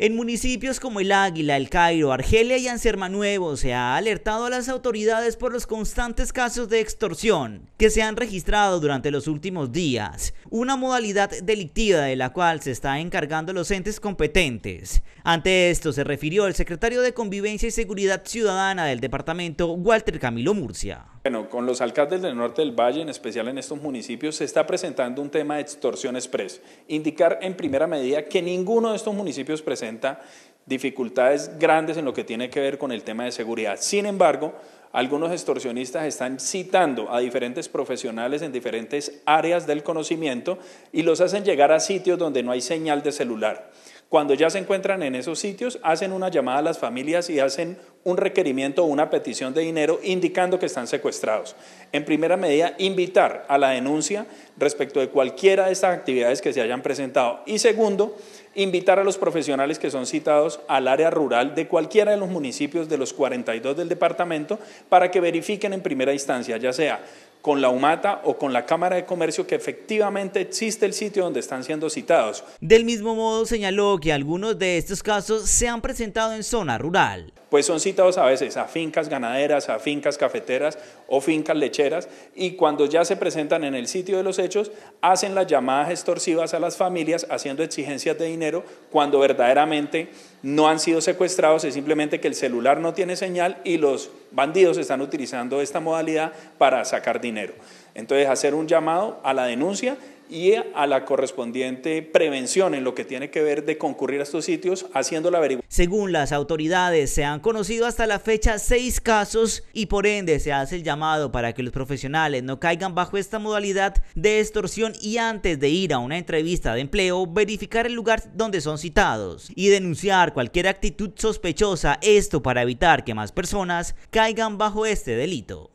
En municipios como El Águila, El Cairo, Argelia y Ansermanuevo se ha alertado a las autoridades por los constantes casos de extorsión que se han registrado durante los últimos días, una modalidad delictiva de la cual se está encargando los entes competentes. Ante esto se refirió el secretario de Convivencia y Seguridad Ciudadana del departamento, Walter Camilo Murcia. Bueno, con los alcaldes del norte del valle, en especial en estos municipios, se está presentando un tema de extorsión express. Indicar en primera medida que ninguno de estos municipios presenta 60 dificultades grandes en lo que tiene que ver con el tema de seguridad. Sin embargo, algunos extorsionistas están citando a diferentes profesionales en diferentes áreas del conocimiento y los hacen llegar a sitios donde no hay señal de celular. Cuando ya se encuentran en esos sitios, hacen una llamada a las familias y hacen un requerimiento o una petición de dinero indicando que están secuestrados. En primera medida, invitar a la denuncia respecto de cualquiera de estas actividades que se hayan presentado. Y segundo, invitar a los profesionales que son citados al área rural de cualquiera de los municipios de los 42 del departamento para que verifiquen en primera instancia, ya sea con la UMATA o con la Cámara de Comercio que efectivamente existe el sitio donde están siendo citados. Del mismo modo señaló que algunos de estos casos se han presentado en zona rural. Pues son citados a veces a fincas ganaderas, a fincas cafeteras o fincas lecheras y cuando ya se presentan en el sitio de los hechos hacen las llamadas extorsivas a las familias haciendo exigencias de dinero cuando verdaderamente no han sido secuestrados, es simplemente que el celular no tiene señal y los bandidos están utilizando esta modalidad para sacar dinero. Entonces, hacer un llamado a la denuncia y a la correspondiente prevención en lo que tiene que ver de concurrir a estos sitios haciendo la averiguación. Según las autoridades, se han conocido hasta la fecha seis casos y por ende se hace el llamado para que los profesionales no caigan bajo esta modalidad de extorsión y antes de ir a una entrevista de empleo, verificar el lugar donde son citados y denunciar cualquier actitud sospechosa, esto para evitar que más personas caigan bajo este delito.